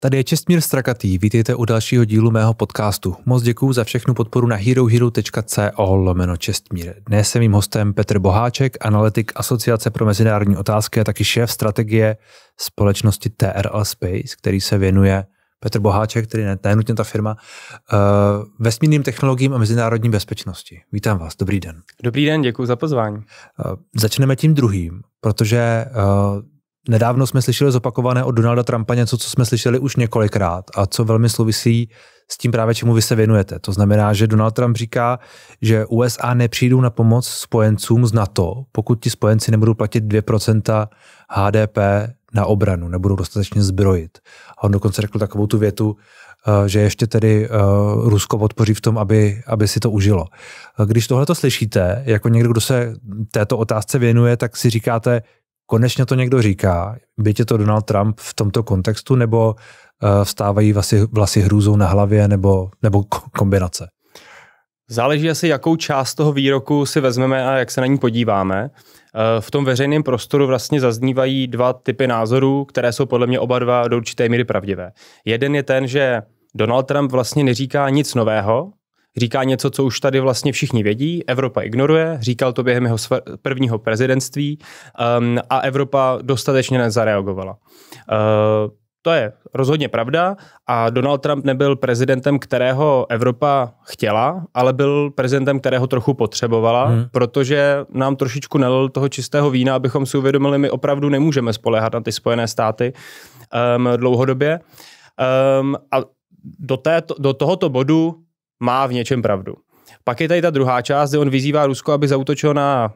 Tady je Čestmír Strakatý, vítejte u dalšího dílu mého podcastu. Moc děkuji za všechnu podporu na herohero.co lomeno Čestmír. Dnes jsem mým hostem Petr Boháček, analytik Asociace pro mezinárodní otázky a taky šéf strategie společnosti TRL Space, který se věnuje Petr Boháček, který ne, nenutně ta firma, uh, vesmírným technologiím a mezinárodní bezpečnosti. Vítám vás, dobrý den. Dobrý den, děkuji za pozvání. Uh, začneme tím druhým, protože uh, Nedávno jsme slyšeli zopakované od Donalda Trumpa něco, co jsme slyšeli už několikrát a co velmi souvisí s tím právě, čemu vy se věnujete. To znamená, že Donald Trump říká, že USA nepřijdou na pomoc spojencům z NATO, pokud ti spojenci nebudou platit 2% HDP na obranu, nebudou dostatečně zbrojit. A on dokonce řekl takovou tu větu, eh, že ještě tedy eh, Rusko podpoří v tom, aby, aby si to užilo. Když tohle to slyšíte, jako někdo, kdo se této otázce věnuje, tak si říkáte, konečně to někdo říká, byť je to Donald Trump v tomto kontextu, nebo eh, vstávají vlasy, vlasy hrůzou na hlavě, nebo, nebo kombinace? Záleží asi, jakou část toho výroku si vezmeme a jak se na ní podíváme. Eh, v tom veřejném prostoru vlastně zaznívají dva typy názorů, které jsou podle mě oba dva do určité míry pravdivé. Jeden je ten, že Donald Trump vlastně neříká nic nového, Říká něco, co už tady vlastně všichni vědí, Evropa ignoruje, říkal to během jeho prvního prezidentství um, a Evropa dostatečně nezareagovala. Uh, to je rozhodně pravda a Donald Trump nebyl prezidentem, kterého Evropa chtěla, ale byl prezidentem, kterého trochu potřebovala, hmm. protože nám trošičku nelil toho čistého vína, abychom si uvědomili, my opravdu nemůžeme spolehat na ty Spojené státy um, dlouhodobě. Um, a do, této, do tohoto bodu má v něčem pravdu. Pak je tady ta druhá část, kde on vyzývá Rusko, aby zautočilo na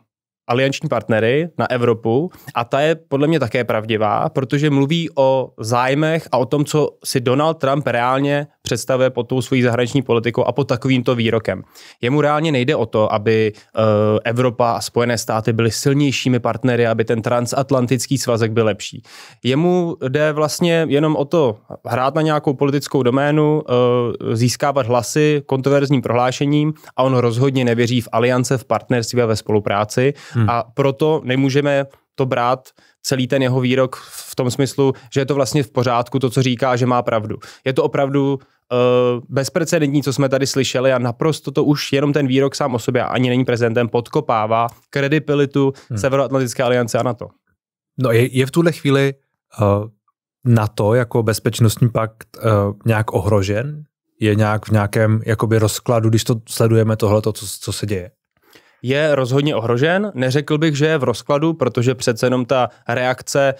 alianční partnery na Evropu a ta je podle mě také pravdivá, protože mluví o zájmech a o tom, co si Donald Trump reálně představuje pod tou svojí zahraniční politikou a pod takovýmto výrokem. Jemu reálně nejde o to, aby eh, Evropa a Spojené státy byly silnějšími partnery, aby ten transatlantický svazek byl lepší. Jemu jde vlastně jenom o to hrát na nějakou politickou doménu, eh, získávat hlasy kontroverzním prohlášením a on rozhodně nevěří v aliance, v partnerství a ve spolupráci. Hmm. A proto nemůžeme to brát celý ten jeho výrok v tom smyslu, že je to vlastně v pořádku to, co říká, že má pravdu. Je to opravdu uh, bezprecedentní, co jsme tady slyšeli a naprosto to už jenom ten výrok sám o sobě ani není prezidentem podkopává kredibilitu hmm. Severoatlantické aliance a NATO. No je, je v tuhle chvíli uh, NATO jako bezpečnostní pakt uh, nějak ohrožen? Je nějak v nějakém jakoby rozkladu, když to sledujeme tohle, co, co se děje? je rozhodně ohrožen. Neřekl bych, že je v rozkladu, protože přece jenom ta reakce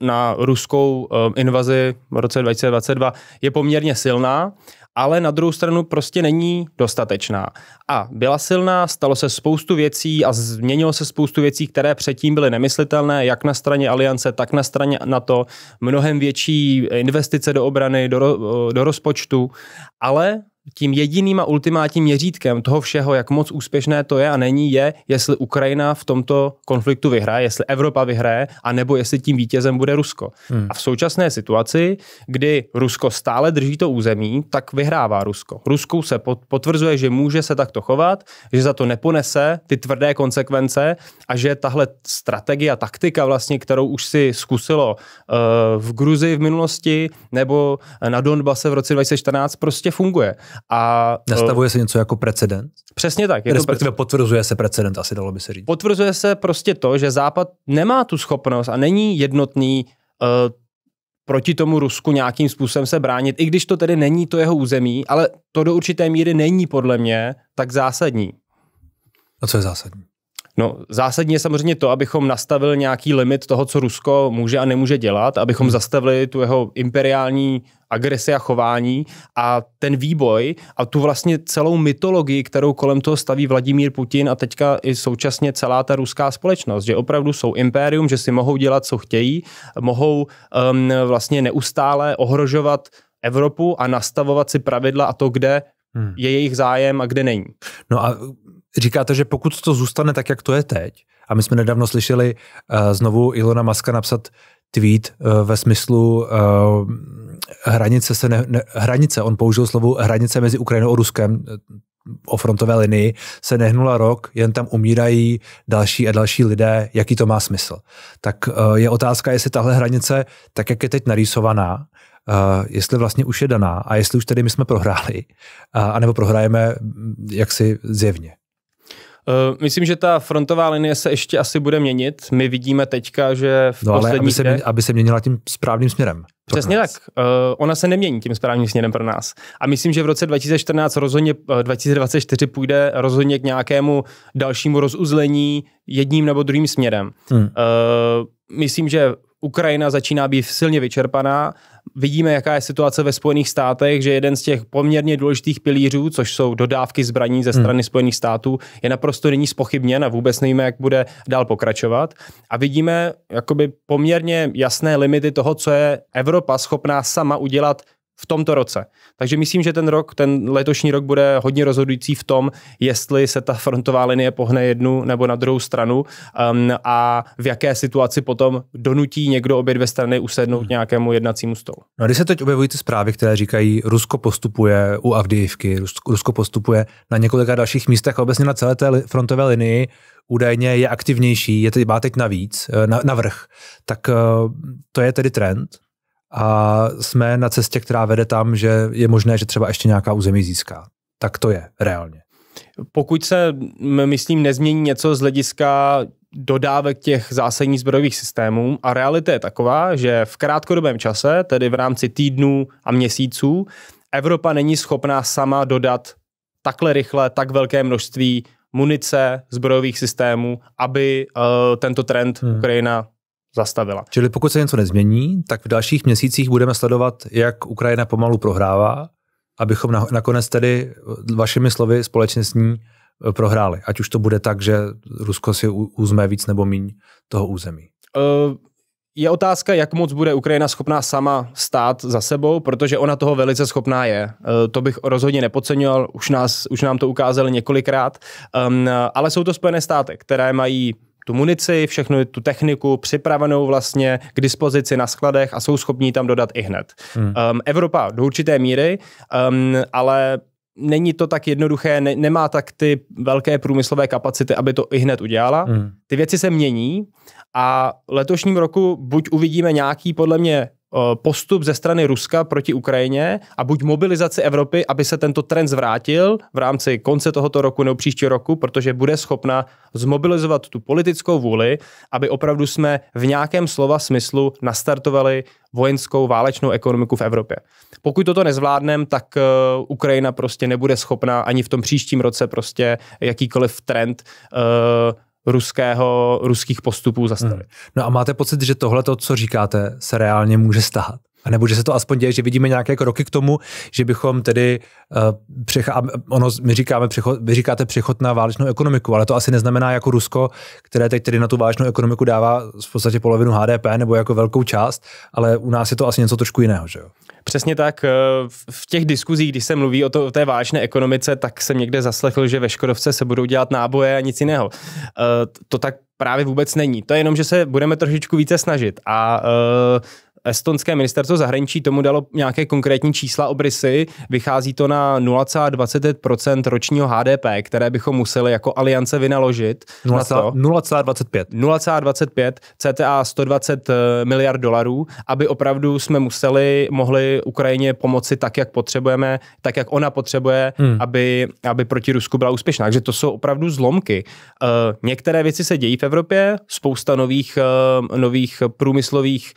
eh, na ruskou eh, invazi v roce 2022 je poměrně silná, ale na druhou stranu prostě není dostatečná. A byla silná, stalo se spoustu věcí a změnilo se spoustu věcí, které předtím byly nemyslitelné, jak na straně aliance, tak na straně NATO. Mnohem větší investice do obrany, do, do rozpočtu, ale tím jediným a ultimátním měřítkem toho všeho, jak moc úspěšné to je a není, je, jestli Ukrajina v tomto konfliktu vyhraje, jestli Evropa vyhraje, anebo jestli tím vítězem bude Rusko. Hmm. A v současné situaci, kdy Rusko stále drží to území, tak vyhrává Rusko. Rusku se potvrzuje, že může se takto chovat, že za to neponese ty tvrdé konsekvence a že tahle strategie a taktika, vlastně, kterou už si zkusilo uh, v Gruzii v minulosti nebo na Donbase v roce 2014, prostě funguje. A, Nastavuje eh, se něco jako precedent. Přesně tak. Jako Respektive precedens. potvrzuje se precedent, asi dalo by se říct. Potvrzuje se prostě to, že Západ nemá tu schopnost a není jednotný uh, proti tomu Rusku nějakým způsobem se bránit, i když to tedy není to jeho území, ale to do určité míry není podle mě tak zásadní. A co je zásadní? No, zásadně je samozřejmě to, abychom nastavili nějaký limit toho, co Rusko může a nemůže dělat, abychom hmm. zastavili tu jeho imperiální agresi a chování a ten výboj a tu vlastně celou mytologii, kterou kolem toho staví Vladimír Putin a teďka i současně celá ta ruská společnost, že opravdu jsou impérium, že si mohou dělat, co chtějí, mohou um, vlastně neustále ohrožovat Evropu a nastavovat si pravidla a to, kde hmm. je jejich zájem a kde není. No a říkáte, že pokud to zůstane tak, jak to je teď, a my jsme nedávno slyšeli uh, znovu Ilona Maska napsat tweet uh, ve smyslu uh, hranice se ne, ne, hranice, on použil slovo hranice mezi Ukrajinou a Ruskem, o frontové linii, se nehnula rok, jen tam umírají další a další lidé, jaký to má smysl. Tak je otázka, jestli tahle hranice, tak jak je teď narýsovaná, jestli vlastně už je daná a jestli už tedy my jsme prohráli, anebo prohrajeme hm, jaksi zjevně. Eh, myslím, že ta frontová linie se ještě asi bude měnit. My vidíme teďka, že v no, ale aby se, aby se měnila tím správným směrem. Přesně tak. Uh, ona se nemění tím správným směrem pro nás. A myslím, že v roce 2014 rozhodně, 2024 eh, půjde rozhodně k nějakému dalšímu rozuzlení jedním nebo druhým směrem. Hmm. Uh, myslím, že Ukrajina začíná být silně vyčerpaná vidíme, jaká je situace ve Spojených státech, že jeden z těch poměrně důležitých pilířů, což jsou dodávky zbraní ze hmm. strany hmm. Spojených států, je naprosto není spochybněn a vůbec nevíme, jak bude dál pokračovat. A vidíme jakoby poměrně jasné limity toho, co je Evropa schopná sama udělat v tomto roce. Takže myslím, že ten rok, ten letošní rok bude hodně rozhodující v tom, jestli se ta frontová linie pohne jednu nebo na druhou stranu um, a v jaké situaci potom donutí někdo obě dvě strany usednout hmm. nějakému jednacímu stolu. No a když se teď objevují ty zprávy, které říkají, Rusko postupuje u Avdijivky, Rusko postupuje na několika dalších místech a obecně na celé té frontové linii, údajně je aktivnější, je teď, má teď navíc, eh, na, na vrch, tak eh, to je tedy trend? a jsme na cestě, která vede tam, že je možné, že třeba ještě nějaká území získá. Tak to je reálně. Pokud se, myslím, nezmění něco z hlediska dodávek těch zásadních zbrojových systémů a realita je taková, že v krátkodobém čase, tedy v rámci týdnů a měsíců, Evropa není schopná sama dodat takhle rychle tak velké množství munice, zbrojových systémů, aby uh, tento trend hmm. Ukrajina zastavila. Čili pokud se něco nezmění, tak v dalších měsících budeme sledovat, jak Ukrajina pomalu prohrává, abychom na, nakonec tedy vašimi slovy společně s ní e, prohráli. Ať už to bude tak, že Rusko si uzme víc nebo míň toho území. Uh... Je otázka, jak moc bude Ukrajina schopná sama stát za sebou, protože ona toho velice schopná je. E, to bych rozhodně nepodceňoval, už, nás, už nám to ukázali několikrát. Um, ale jsou to Spojené státy, které mají tu munici, všechnu tu techniku připravenou vlastně k dispozici na skladech a jsou schopní tam dodat i hned. Hmm. Um, Evropa do určité míry, um, ale není to tak jednoduché, ne, nemá tak ty velké průmyslové kapacity, aby to i hned udělala. Hmm. Ty věci se mění a letošním roku buď uvidíme nějaký podle mě Eh, postup ze strany Ruska proti Ukrajině a buď mobilizaci Evropy, aby se tento trend zvrátil v rámci konce tohoto roku nebo příštího roku, protože bude schopna zmobilizovat tu politickou vůli, aby opravdu jsme v nějakém slova smyslu nastartovali vojenskou válečnou ekonomiku v Evropě. Pokud toto nezvládneme, tak eh, Ukrajina prostě nebude schopná ani v tom příštím roce prostě jakýkoliv trend uh, ruského, ruských postupů zastavit. Hmm. No a máte pocit, že tohle, to, co říkáte, se reálně může stát? A nebo že se to aspoň děje, že vidíme nějaké kroky k tomu, že bychom tedy, uh, eh, přechá, ono, my, říkáme, přechod, vy říkáte přechod na válečnou ekonomiku, ale to asi neznamená jako Rusko, které teď tedy na tu válečnou ekonomiku dává v podstatě polovinu HDP nebo jako velkou část, ale u nás je to asi něco trošku jiného, že jo? Přesně tak. Eh, v těch diskuzích, když se mluví o, to, o té vážné ekonomice, tak jsem někde zaslechl, že ve Škodovce se budou dělat náboje a nic jiného. Eh, to tak právě vůbec není. To je jenom, že se budeme trošičku více snažit. A uh, Estonské ministerstvo zahraničí tomu dalo nějaké konkrétní čísla obrysy. Vychází to na 0,25 ročního HDP, které bychom museli jako aliance vynaložit. 0,25. 0,25 CTA 120 miliard dolarů, aby opravdu jsme museli, mohli Ukrajině pomoci tak, jak potřebujeme, tak, jak ona potřebuje, hmm. aby, aby proti Rusku byla úspěšná. Takže to jsou opravdu zlomky. Uh, některé věci se dějí v Evropě, spousta nových, uh, nových průmyslových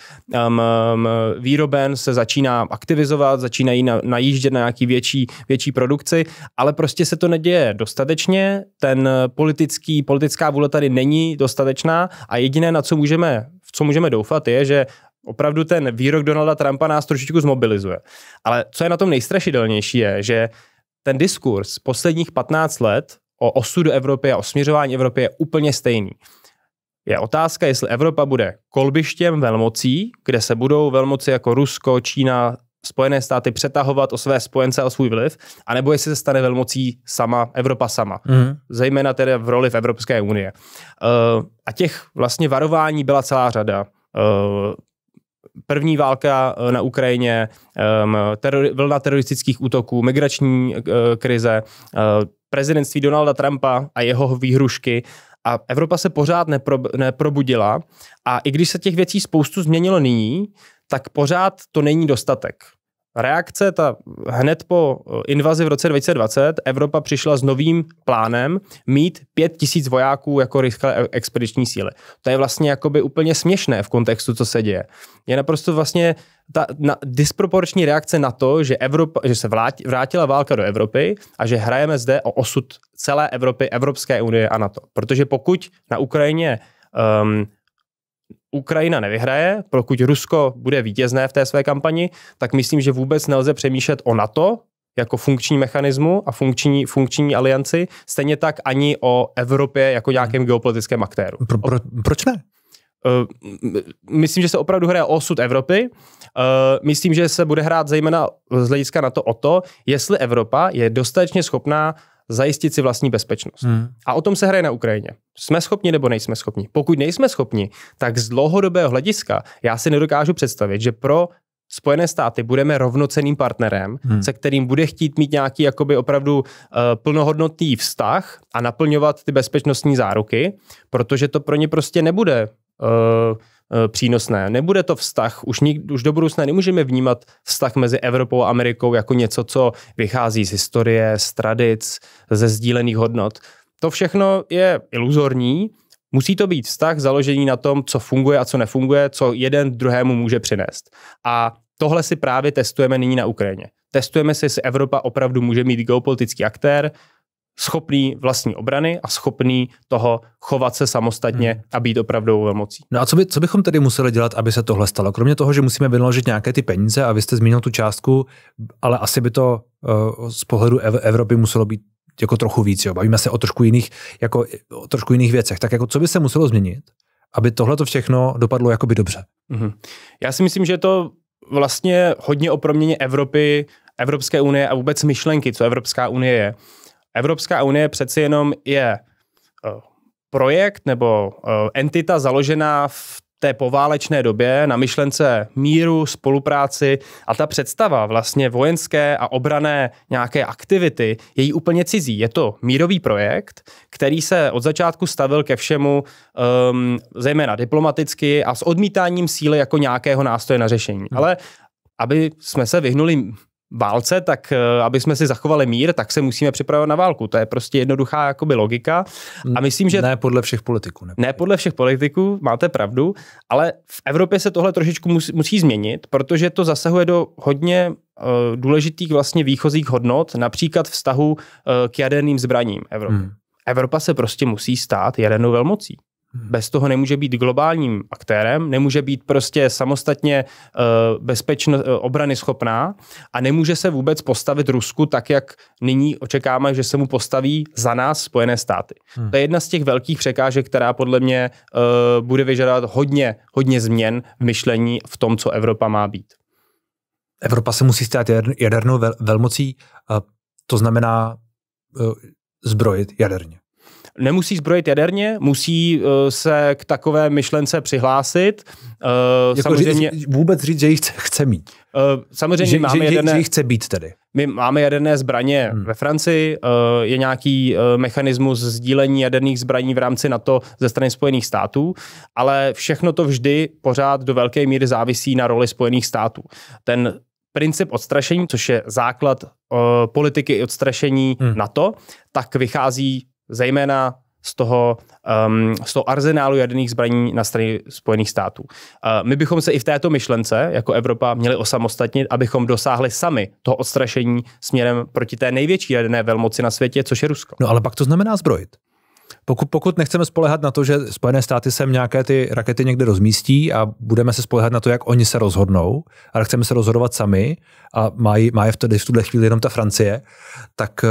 um, um, výroben se začíná aktivizovat, začínají na, najíždět na nějaký větší, větší produkci, ale prostě se to neděje dostatečně, ten politický, politická vůle tady není dostatečná a jediné, na co můžeme, v co můžeme doufat, je, že opravdu ten výrok Donalda Trumpa nás trošičku zmobilizuje. Ale co je na tom nejstrašidelnější je, že ten diskurs posledních 15 let o osudu Evropy a o směřování Evropy je úplně stejný. Je otázka, jestli Evropa bude kolbištěm velmocí, kde se budou velmoci jako Rusko, Čína, Spojené státy přetahovat o své spojence a o svůj vliv, anebo jestli se stane velmocí sama, Evropa sama. Mm. Zejména tedy v roli v Evropské unie. Uh, a těch vlastně varování byla celá řada. Uh, první válka eh, na Ukrajině, um, ehm, teror, vlna teroristických útoků, migrační uh, krize, uh, prezidentství Donalda Trumpa a jeho výhrušky a Evropa se pořád nepro, neprobudila a i když se těch věcí spoustu změnilo nyní, tak pořád to není dostatek reakce, ta hned po eh, invazi v roce 2020, Evropa přišla s novým plánem mít 5 tisíc vojáků jako rychlé e, expediční síly. To je vlastně jakoby úplně směšné v kontextu, co se děje. Je naprosto vlastně ta na, disproporční reakce na to, že, Evropa, že se vlát, vrátila válka do Evropy a že hrajeme zde o osud celé Evropy, Evropské unie a NATO. Protože pokud na Ukrajině um, Ukrajina nevyhraje, pokud Rusko bude vítězné v té své kampani, tak myslím, že vůbec nelze přemýšlet o NATO jako funkční mechanismu a funkční, funkční alianci, stejně tak ani o Evropě jako nějakém geopolitickém aktéru. Pro, pro, proč ne? Eh, myslím, že se opravdu hraje o osud Evropy. Eh, myslím, že se bude hrát zejména z hlediska na to o to, jestli Evropa je dostatečně schopná zajistit si vlastní bezpečnost. Hmm. A o tom se hraje na Ukrajině. Jsme schopni nebo nejsme schopni? Pokud nejsme schopni, tak z dlouhodobého hlediska já si nedokážu představit, že pro Spojené státy budeme rovnoceným partnerem, hmm. se kterým bude chtít mít nějaký jakoby opravdu uh, plnohodnotný vztah a naplňovat ty bezpečnostní záruky, protože to pro ně prostě nebude uh, Eh, přínosné. Nebude to vztah, už, nik, už do budoucna nemůžeme vnímat vztah mezi Evropou a Amerikou jako něco, co vychází z historie, z tradic, ze sdílených hodnot. To všechno je iluzorní, Musí to být vztah založený na tom, co funguje a co nefunguje, co jeden druhému může přinést. A tohle si právě testujeme nyní na Ukrajině. Testujeme si, jestli Evropa opravdu může mít geopolitický aktér, schopný vlastní obrany a schopný toho chovat se samostatně hmm. a být opravdu velmocí. No a co, by, co bychom tedy museli dělat, aby se tohle stalo? Kromě toho, že musíme vynaložit nějaké ty peníze a vy jste zmínil tu částku, ale asi by to uh, z pohledu Ev- Evropy muselo být jako trochu víc. Jo? Bavíme se o trošku, jiných, jako, o trošku jiných věcech. Tak jako co by se muselo změnit, aby tohle to všechno dopadlo jakoby dobře? Hmm. Já si myslím, že je to vlastně hodně o proměně Evropy, Evropské unie a vůbec myšlenky, co Evropská unie je. Evropská unie přeci jenom je eh, projekt nebo eh, entita založená v té poválečné době na myšlence míru, spolupráci a ta představa vlastně vojenské a obrané nějaké aktivity je jí úplně cizí. Je to mírový projekt, který se od začátku stavil ke všemu um, zejména diplomaticky a s odmítáním síly jako nějakého nástroje na řešení. Hmm. Ale aby jsme se vyhnuli válce, tak eh, aby jsme si zachovali mír, tak se musíme připravovat na válku. To je prostě jednoduchá jakoby logika. A myslím, že... Ne podle všech politiků. Ne, ne podle všech politiků, máte pravdu, ale v Evropě se tohle trošičku musí, musí změnit, protože to zasahuje do hodně uh, důležitých vlastně výchozích hodnot, například vztahu uh, k jaderným zbraním Evropy. Hmm. Evropa se prostě musí stát jadernou velmocí. Hmm. Bez toho nemůže být globálním aktérem, nemůže být prostě samostatně eh, bezpečno, eh, obrany schopná a nemůže se vůbec postavit Rusku tak, jak nyní očekáme, že se mu postaví za nás Spojené státy. Hmm. To je jedna z těch velkých překážek, která podle mě eh, bude vyžadovat hodně, hodně změn v myšlení v tom, co Evropa má být. Evropa se musí stát jadernou velmocí, to znamená zbrojit jaderně nemusí zbrojit jaderně, musí uh, se k takové myšlence přihlásit. Uh, jako samozřejmě, říct, vůbec říct, že jich chce, chce mít. Uh, samozřejmě že, máme že, jaderné, že jich chce být tedy. My máme jaderné zbraně hmm. ve Francii, uh, je nějaký uh, mechanismus sdílení jaderných zbraní v rámci NATO ze strany Spojených států, ale všechno to vždy pořád do velké míry závisí na roli Spojených států. Ten princip odstrašení, což je základ uh, politiky odstrašení hmm. NATO, tak vychází zejména z toho, um, z toho arzenálu jaderných zbraní na straně Spojených států. Uh, my bychom se i v této myšlence, jako Evropa, měli osamostatnit, abychom dosáhli sami toho odstrašení směrem proti té největší jaderné velmoci na světě, což je Rusko. No ale pak to znamená zbrojit. Pokud, pokud nechceme spolehat na to, že Spojené státy sem nějaké ty rakety někde rozmístí a budeme se spolehat na to, jak oni se rozhodnou, ale chceme se rozhodovat sami a má, je, v, v tuhle chvíli jenom ta Francie, tak, eh,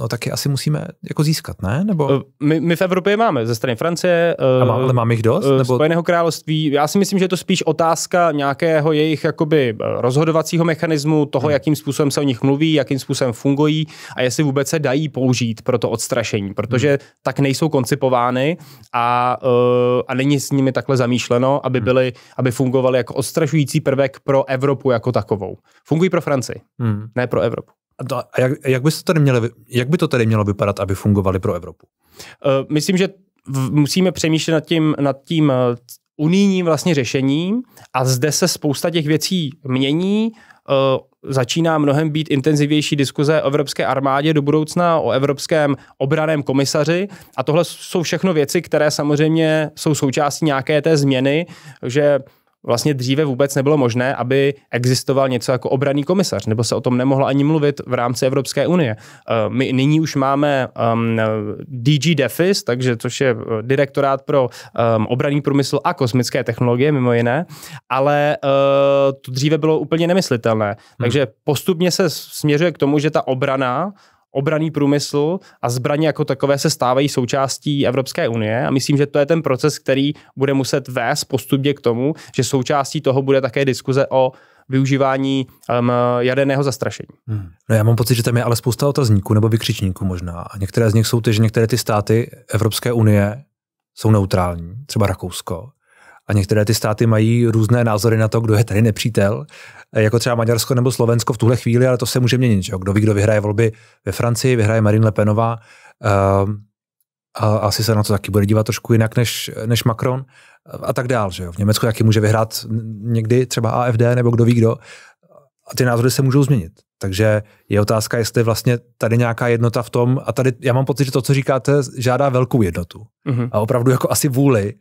no, tak je asi musíme jako získat, ne? Nebo... Eh, my, my v Evropě máme ze strany Francie. A má, eh, ale máme jich dost? Nebo... Spojeného království. Já si myslím, že je to spíš otázka nějakého jejich jakoby rozhodovacího mechanismu, toho, hmm. jakým způsobem se o nich mluví, jakým způsobem fungují a jestli vůbec se dají použít pro to odstrašení, protože hmm. tak nejsou koncipovány a, eh, a není s nimi takhle zamýšleno, aby, hmm. byly, aby fungovaly jako odstrašující prvek pro Evropu jako takovou. Fungují pro Francii, hmm. ne pro Evropu. A jak, jak, by to tady mělo, jak by to tady mělo vypadat, aby fungovaly pro Evropu? Uh, myslím, že v, musíme přemýšlet nad tím, nad tím eh, unijním vlastně řešením a zde se spousta těch věcí mění Eh, začíná mnohem být intenzivnější diskuze o evropské armádě do budoucna, o evropském obraném komisaři a tohle jsou všechno věci, které samozřejmě jsou součástí nějaké té změny, že vlastně dříve vůbec nebylo možné, aby existoval něco jako obraný komisař, nebo se o tom nemohlo ani mluvit v rámci Evropské unie. Eh, my nyní už máme um, ehm, DG DEFIS, takže což je eh, direktorát pro um, ehm, obraný průmysl a kosmické technologie, mimo jiné, ale uh, to dříve bylo úplně nemyslitelné. Hmm. Takže postupně se směřuje k tomu, že ta obrana obraný průmysl a zbraně jako takové se stávají součástí Evropské unie a myslím, že to je ten proces, který bude muset vést postupně k tomu, že součástí toho bude také diskuze o využívání um, jaderného zastrašení. Hmm. No já mám pocit, že tam je ale spousta otazníků nebo vykřičníků možná. A některé z nich jsou ty, že některé ty státy Evropské unie jsou neutrální, třeba Rakousko. A některé ty státy mají různé názory na to, kdo je tady nepřítel E, jako třeba Maďarsko nebo Slovensko v tuhle chvíli, ale to se může měnit. Že? Kdo ví, kdo vyhraje volby ve Francii, vyhraje Marine Le Penová. Uh, a asi se na to taky bude dívat trošku jinak než, než Macron e, a tak dál. Že V Německu taky může vyhrát někdy třeba AFD nebo kdo ví kdo a ty názory se můžou změnit. Takže je otázka, jestli vlastně tady nějaká jednota v tom, a tady já mám pocit, že to, co říkáte, žádá velkou jednotu. Mm-hmm. A opravdu jako asi vůli,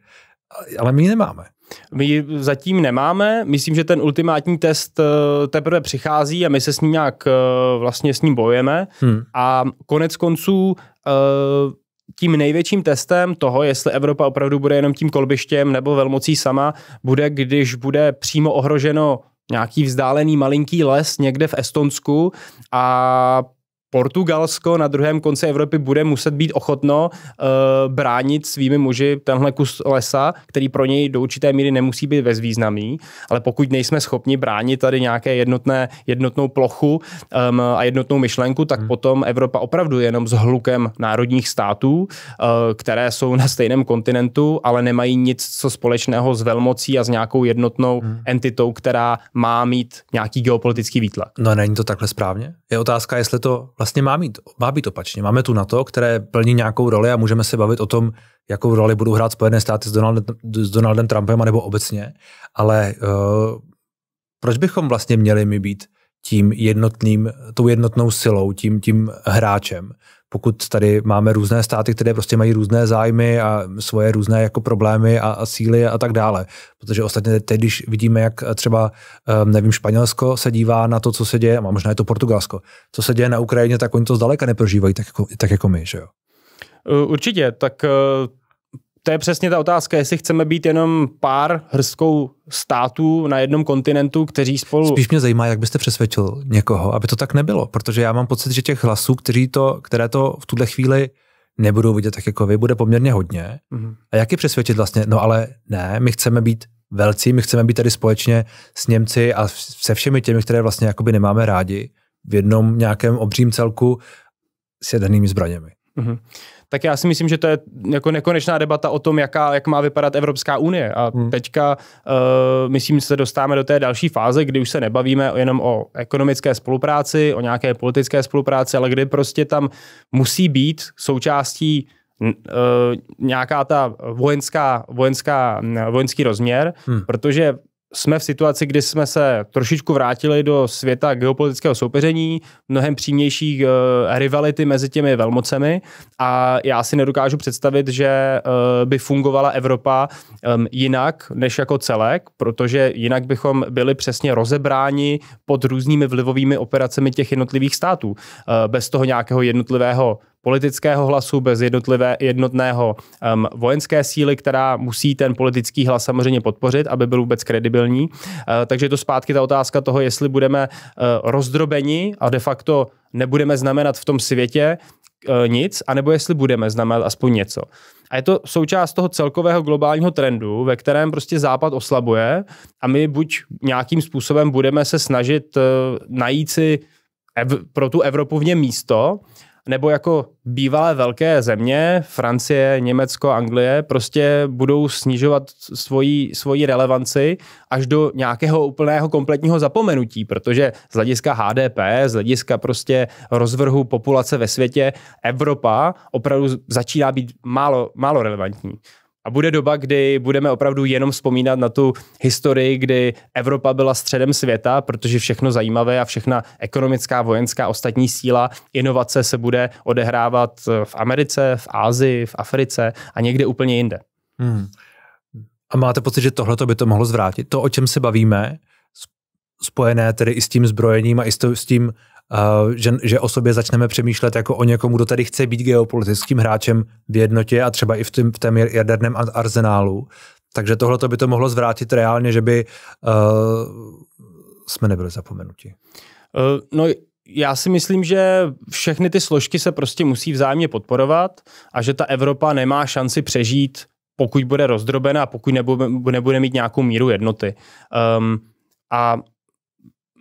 ale my ji nemáme. My zatím nemáme, myslím, že ten ultimátní test eh, teprve přichází a my se s ním nějak eh, vlastně s ním bojujeme hmm. a konec konců eh, tím největším testem toho, jestli Evropa opravdu bude jenom tím kolbištěm nebo velmocí sama, bude, když bude přímo ohroženo nějaký vzdálený malinký les někde v Estonsku a Portugalsko na druhém konci Evropy bude muset být ochotno uh, bránit svými muži tenhle kus lesa, který pro něj do určité míry nemusí být bezvýznamný, ale pokud nejsme schopni bránit tady nějaké jednotné, jednotnou plochu um, a jednotnou myšlenku, tak hmm. potom Evropa opravdu jenom s hlukem národních států, uh, které jsou na stejném kontinentu, ale nemají nic co společného s velmocí a s nějakou jednotnou hmm. entitou, která má mít nějaký geopolitický výtlak. No není to takhle správně? Je otázka, jestli to vlastně vlastně má, mít, má být opačně. Máme tu NATO, které plní nějakou roli a můžeme se bavit o tom, jakou roli budou hrát Spojené státy s Donaldem, s Donaldem Trumpem nebo obecně, ale uh, proč bychom vlastně měli my být tím jednotným, tou jednotnou silou, tím, tím hráčem. Pokud tady máme různé státy, které prostě mají různé zájmy a svoje různé jako problémy a, a síly a tak dále. Protože ostatně teď, když vidíme, jak třeba, ehm, nevím, Španělsko se dívá na to, co se děje, a možná je to Portugalsko, co se děje na Ukrajině, tak oni to zdaleka neprožívají tak jako, tak jako my, že jo? Určitě, tak eh, to je přesně ta otázka, jestli chceme být jenom pár hrstkou států na jednom kontinentu, kteří spolu... Spíš mě zajímá, jak byste přesvědčil někoho, aby to tak nebylo, protože já mám pocit, že těch hlasů, kteří to, které to v tuhle chvíli nebudou vidět tak jako vy, bude poměrně hodně. Mm-hmm. A jak je přesvědčit vlastně? No ale ne, my chceme být velcí, my chceme být tady společně s Němci a se všemi těmi, které vlastně jakoby nemáme rádi v jednom nějakém obřím celku s jednými zbraněmi. Mm-hmm tak já si myslím, že to je jako nekonečná debata o tom, jaká, jak má vypadat Evropská unie. A hmm. teďka, uh, myslím, se dostáváme do té další fáze, kdy už se nebavíme jenom o ekonomické spolupráci, o nějaké politické spolupráci, ale kdy prostě tam musí být součástí eh, nějaká ta vojenská, vojenská, vojenský rozměr, hmm. protože jsme v situaci, kdy jsme se trošičku vrátili do světa geopolitického soupeření, mnohem přímější uh, eh, rivality mezi těmi velmocemi a já si nedokážu představit, že uh, by fungovala Evropa um, jinak než jako celek, protože jinak bychom byli přesně rozebráni pod různými vlivovými operacemi těch jednotlivých států. Uh, bez toho nějakého jednotlivého politického hlasu, bez jednotlivé, jednotného um, vojenské síly, která musí ten politický hlas samozřejmě podpořit, aby byl vůbec kredibilní. Uh, takže je to zpátky ta otázka toho, jestli budeme uh, rozdrobeni a de facto nebudeme znamenat v tom světě uh, nic, anebo jestli budeme znamenat aspoň něco. A je to součást toho celkového globálního trendu, ve kterém prostě Západ oslabuje a my buď nějakým způsobem budeme se snažit najít si ev- pro tu Evropu v něm místo, nebo jako bývalé velké země, Francie, Německo, Anglie, prostě budou snižovat svoji, svoji relevanci až do nějakého úplného kompletního zapomenutí, protože z hlediska HDP, z hlediska prostě rozvrhu populace ve světě, Evropa opravdu začíná být málo, málo relevantní. A bude doba, kdy budeme opravdu jenom vzpomínat na tu historii, kdy Evropa byla středem světa, protože všechno zajímavé a všechna ekonomická, vojenská, ostatní síla, inovace se bude odehrávat v Americe, v Ázii, v Africe a někde úplně jinde. Hmm. A máte pocit, že tohle by to mohlo zvrátit? To, o čem se bavíme, spojené tedy i s tím zbrojením a i s tím že, že o sobě začneme přemýšlet jako o někomu, kdo tady chce být geopolitickým hráčem v jednotě a třeba i v tom, v tom jaderném arzenálu. Takže tohle by to mohlo zvrátit reálně, že by uh, jsme nebyli zapomenuti. Eh, no, já si myslím, že všechny ty složky se prostě musí vzájemně podporovat a že ta Evropa nemá šanci přežít, pokud bude rozdrobena a pokud nebude, nebude mít nějakou míru jednoty. Um, a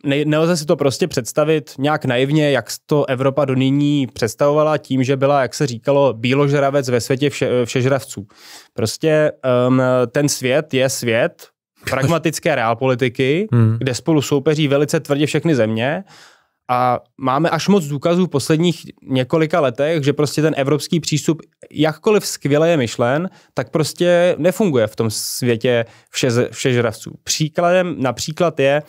ne, nelze si to prostě představit nějak naivně, jak to Evropa do nyní představovala tím, že byla, jak se říkalo, bíložravec ve světě vše, všežravců. Prostě um, ten svět je svět pragmatické realpolitiky, hmm. kde spolu soupeří velice tvrdě všechny země a máme až moc důkazů v posledních několika letech, že prostě ten evropský přístup, jakkoliv skvěle je myšlen, tak prostě nefunguje v tom světě vše, všežravců. Příkladem například je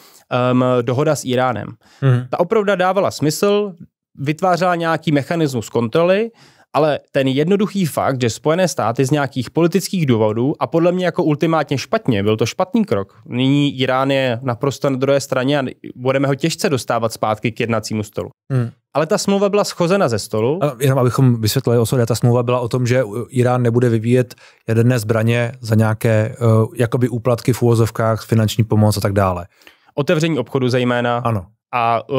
um, dohoda s Iránem. Mm. Ta opravdu dávala smysl, vytvářela nějaký mechanismus kontroly, ale ten jednoduchý fakt, že Spojené státy z nějakých politických důvodů a podle mě jako ultimátně špatně, byl to špatný krok. Nyní Irán je naprosto na druhé straně a budeme ho těžce dostávat zpátky k jednacímu stolu. Hmm. Ale ta smlouva byla schozena ze stolu. A jenom abychom vysvětlili osobně, ta smlouva byla o tom, že Irán nebude vyvíjet jedné zbraně za nějaké uh, jakoby úplatky v úvozovkách, finanční pomoc a tak dále. Otevření obchodu zejména. Ano a eh,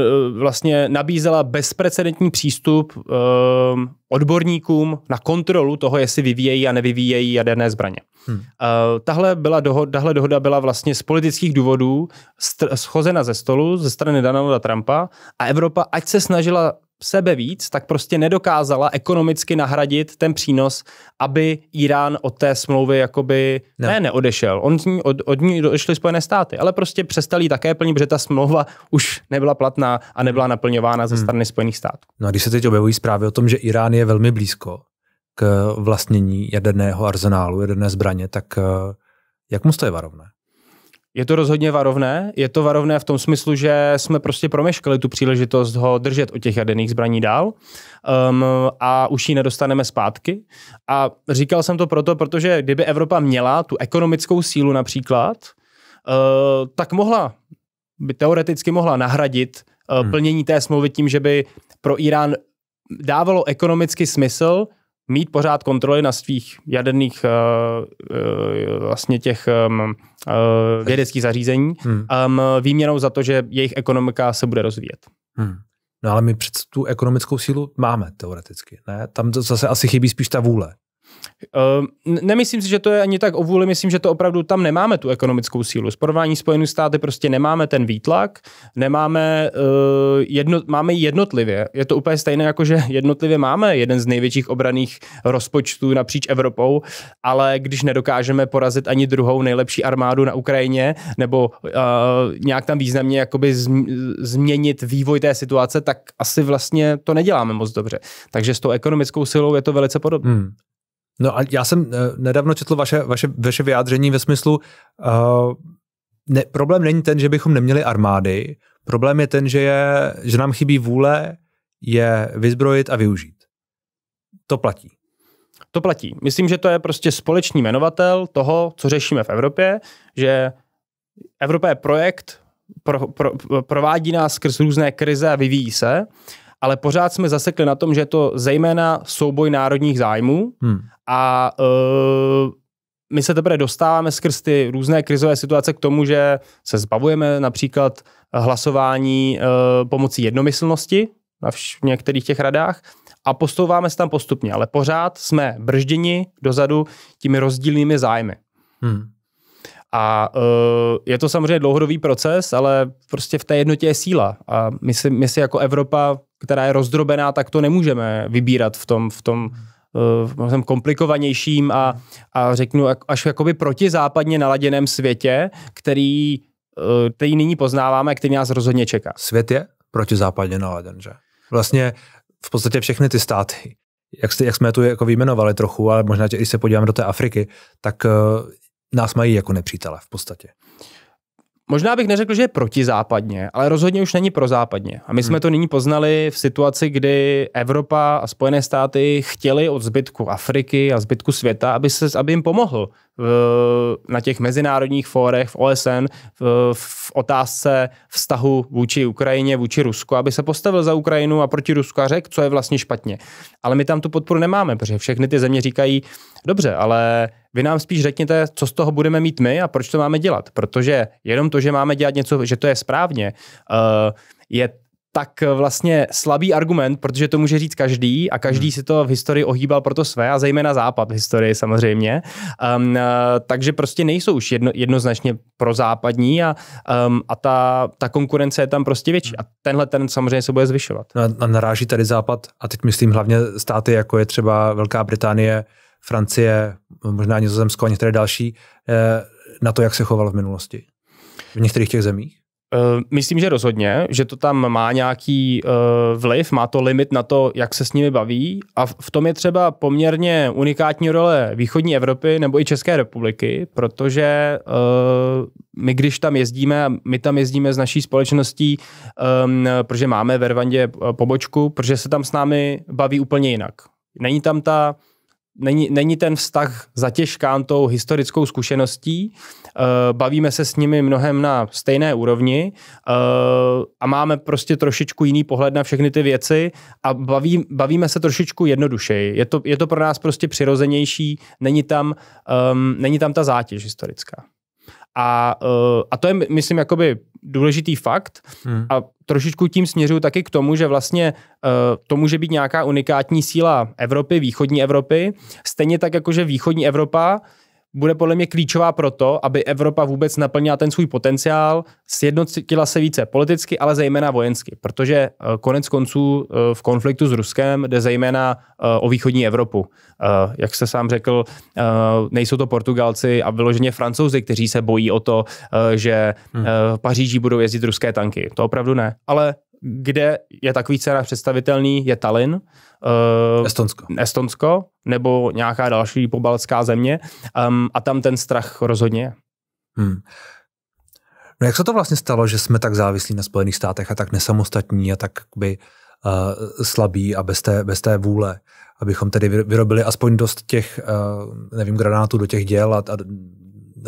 eh, vlastně nabízela bezprecedentní přístup eh, odborníkům na kontrolu toho, jestli vyvíjejí a nevyvíjejí jaderné zbraně. Hmm. Uh, tahle, byla dohoda, tahle dohoda byla vlastně z politických důvodů schozena ze stolu ze strany Donalda Trumpa a Evropa, ať se snažila sebe víc, tak prostě nedokázala ekonomicky nahradit ten přínos, aby Irán od té smlouvy jakoby ne, ne neodešel. On z ní, od, od ní odešly Spojené státy, ale prostě přestali také plnit, protože ta smlouva už nebyla platná a nebyla naplňována ze hmm. strany hmm. Spojených států. No a když se teď objevují zprávy o tom, že Irán je velmi blízko k vlastnění jaderného arzenálu, jaderné zbraně, tak eh, jak mu to je varovné? Je to rozhodně varovné. Je to varovné v tom smyslu, že jsme prostě promeškali tu příležitost ho držet od těch jaderných zbraní dál um, a už ji nedostaneme zpátky. A říkal jsem to proto, protože kdyby Evropa měla tu ekonomickou sílu například, uh, tak mohla, by teoreticky mohla nahradit uh, hmm. plnění té smlouvy tím, že by pro Irán dávalo ekonomicky smysl mít pořád kontroly na svých jaderných uh, vlastně těch um, uh, vědeckých zařízení hmm. um, výměnou za to, že jejich ekonomika se bude rozvíjet. Hmm. No ale my přece tu ekonomickou sílu máme teoreticky. Ne? Tam zase asi chybí spíš ta vůle. Ehm, nemyslím si, že to je ani tak o vůli, myslím, že to opravdu tam nemáme tu ekonomickou sílu. Z porovnání Spojených státy prostě nemáme ten výtlak, nemáme eh, jedno, máme jednotlivě. Je to úplně stejné, jako že jednotlivě máme jeden z největších obraných rozpočtů napříč Evropou, ale když nedokážeme porazit ani druhou nejlepší armádu na Ukrajině nebo uh, nějak tam významně jakoby změnit vývoj té situace, tak asi vlastně to neděláme moc dobře. Takže s tou ekonomickou silou je to velice podobné. Hmm. No a já jsem eh, nedávno četl vaše, vaše, vaše vyjádření ve smyslu, uh, ne, problém není ten, že bychom neměli armády, problém je ten, že, je, že nám chybí vůle je vyzbrojit a využít. To platí. To platí. Myslím, že to je prostě společný jmenovatel toho, co řešíme v Evropě, že Evropa je projekt, pro, pro, provádí nás skrz různé krize a vyvíjí se ale pořád jsme zasekli na tom, že je to zejména souboj národních zájmů hmm. a uh, my se teprve dostáváme skrz ty různé krizové situace k tomu, že se zbavujeme například hlasování uh, pomocí jednomyslnosti na vš- v některých těch radách a postouváme se tam postupně, ale pořád jsme bržděni dozadu těmi rozdílnými zájmy. Hmm. A eh, je to samozřejmě dlouhodobý proces, ale prostě v té jednotě je síla. A my si, my si jako Evropa, která je rozdrobená, tak to nemůžeme vybírat v tom, v tom uh, v komplikovanějším a, a řeknu až jakoby protizápadně naladěném světě, který, eh, který nyní poznáváme, který nás rozhodně čeká. Svět je protizápadně naladěn, že? Vlastně v podstatě všechny ty státy, jak, jste, jak jsme tu jako vyjmenovali trochu, ale možná, že i se podívám do té Afriky, tak nás mají jako nepřítele v podstatě. Možná bych neřekl, že je protizápadně, ale rozhodně už není prozápadně. A my hmm. jsme hmm. to nyní poznali v situaci, kdy Evropa a Spojené státy chtěli od zbytku Afriky a zbytku světa, aby, se, aby jim pomohl na těch mezinárodních fórech, v OSN, v, v otázce vztahu vůči Ukrajině, vůči Rusku, aby se postavil za Ukrajinu a proti Rusku a řekl, co je vlastně špatně. Ale my tam tu podporu nemáme, protože všechny ty země říkají, dobře, ale vy nám spíš řekněte, co z toho budeme mít my a proč to máme dělat. Protože jenom to, že máme dělat něco, že to je správně, eh, je tak eh, vlastně slabý argument, protože to může říct každý a každý hmm. si to v historii ohýbal proto své a zejména západ v historii samozřejmě. Um, uh, takže prostě nejsou už jedno, jednoznačně prozápadní a, um, a ta, ta konkurence je tam prostě větší hmm. a tenhle ten samozřejmě se bude zvyšovat. No a naráží tady západ a teď myslím hlavně státy, jako je třeba Velká Británie, Francie, možná Nizozemsko a některé další, eh, na to, jak se choval v minulosti v některých těch zemích? Eh, myslím, že rozhodně, že to tam má nějaký eh, vliv, má to limit na to, jak se s nimi baví a v tom je třeba poměrně unikátní role východní Evropy nebo i České republiky, protože eh, my když tam jezdíme, my tam jezdíme s naší společností, ehm, protože máme ve Rwandě pobočku, protože se tam s námi baví úplně jinak. Není tam ta není, není ten vztah zatěžkán tou historickou zkušeností Eh, bavíme se s nimi mnohem na stejné úrovni eh, a máme prostě trošičku jiný pohled na všechny ty věci a baví, bavíme se trošičku jednodušeji. Je to, je to pro nás prostě přirozenější, není tam, um, není tam ta zátěž historická. A, eh, a to je, myslím, jakoby důležitý fakt hmm. a trošičku tím směřuji taky k tomu, že vlastně to může být nějaká unikátní síla Evropy, východní Evropy, stejně tak jako, že východní Evropa bude podle mě klíčová pro to, aby Evropa vůbec naplnila ten svůj potenciál, sjednotila se více politicky, ale zejména vojensky, protože eh, konec konců eh, v konfliktu s Ruskem jde zejména eh, o východní Evropu. Jak jste sám řekl, nejsou to Portugalci a vyloženě Francouzi, kteří se bojí o to, že hmm. v Paříži budou jezdit ruské tanky. To opravdu ne. Ale kde je takový scénář představitelný, je Tallinn, uh, Estonsko. Estonsko nebo nějaká další pobaltská země um, a tam ten strach rozhodně je. Hmm. No jak se to vlastně stalo, že jsme tak závislí na Spojených státech a tak nesamostatní a tak by uh, eh, slabí a bez té, bez té vůle, abychom tedy vyrobili aspoň dost těch, uh, nevím, granátů do těch děl a, a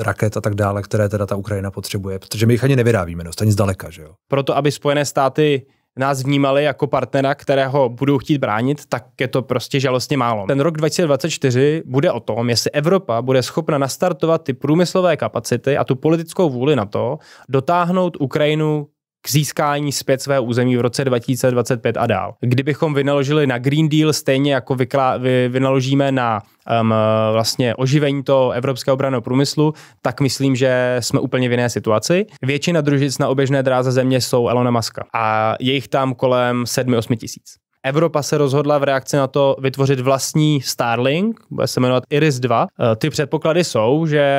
raket a tak dále, které teda ta Ukrajina potřebuje, protože my jich ani nevyrábíme dost, ani zdaleka. Že jo? Proto, aby Spojené státy nás vnímali jako partnera, kterého budou chtít bránit, tak je to prostě žalostně málo. Ten rok 2024 bude o tom, jestli Evropa bude schopna nastartovat ty průmyslové kapacity a tu politickou vůli na to, dotáhnout Ukrajinu k získání zpět své území v roce 2025 a dál. Kdybychom vynaložili na Green Deal stejně jako vyklá, vy, vynaložíme na um, vlastně oživení toho evropského obraného průmyslu, tak myslím, že jsme úplně v jiné situaci. Většina družic na oběžné dráze země jsou Elona Muska a jejich tam kolem 7-8 tisíc. Evropa se rozhodla v reakci na to vytvořit vlastní Starlink, bude se jmenovat Iris 2. Eh, ty předpoklady jsou, že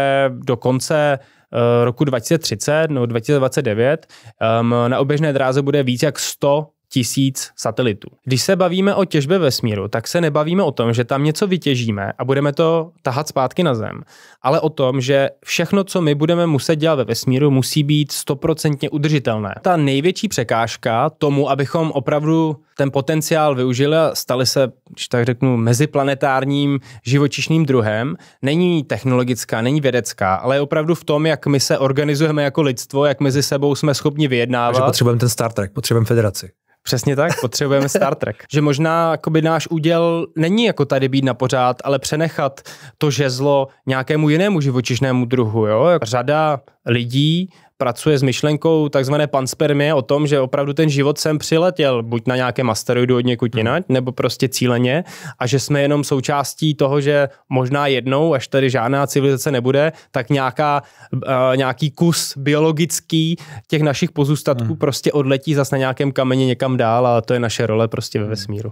do konce eh, roku 2030 nebo 2029 ehm, na oběžné dráze bude víc jak 100 tisíc satelitů. Když se bavíme o těžbě vesmíru, tak se nebavíme o tom, že tam něco vytěžíme a budeme to tahat zpátky na Zem, ale o tom, že všechno, co my budeme muset dělat ve vesmíru, musí být stoprocentně udržitelné. Ta největší překážka tomu, abychom opravdu ten potenciál využili a stali se, když tak řeknu, meziplanetárním živočišným druhem, není technologická, není vědecká, ale je opravdu v tom, jak my se organizujeme jako lidstvo, jak mezi sebou jsme schopni vyjednávat. Takže potřebujeme ten Star Trek, potřebujeme federaci. Přesně tak, potřebujeme Star Trek. že možná akoby náš úděl není jako tady být na pořád, ale přenechat to žezlo nějakému jinému živočišnému druhu. Jo? Řada lidí pracuje s myšlenkou takzvané panspermie o tom, že opravdu ten život sem přiletěl, buď na nějakém asteroidu od někud hmm. jinak, nebo prostě cíleně, a že jsme jenom součástí toho, že možná jednou, až tady žádná civilizace nebude, tak nějaká, uh, nějaký kus biologický těch našich pozůstatků hmm. prostě odletí zase na nějakém kameni někam dál a to je naše role prostě ve vesmíru.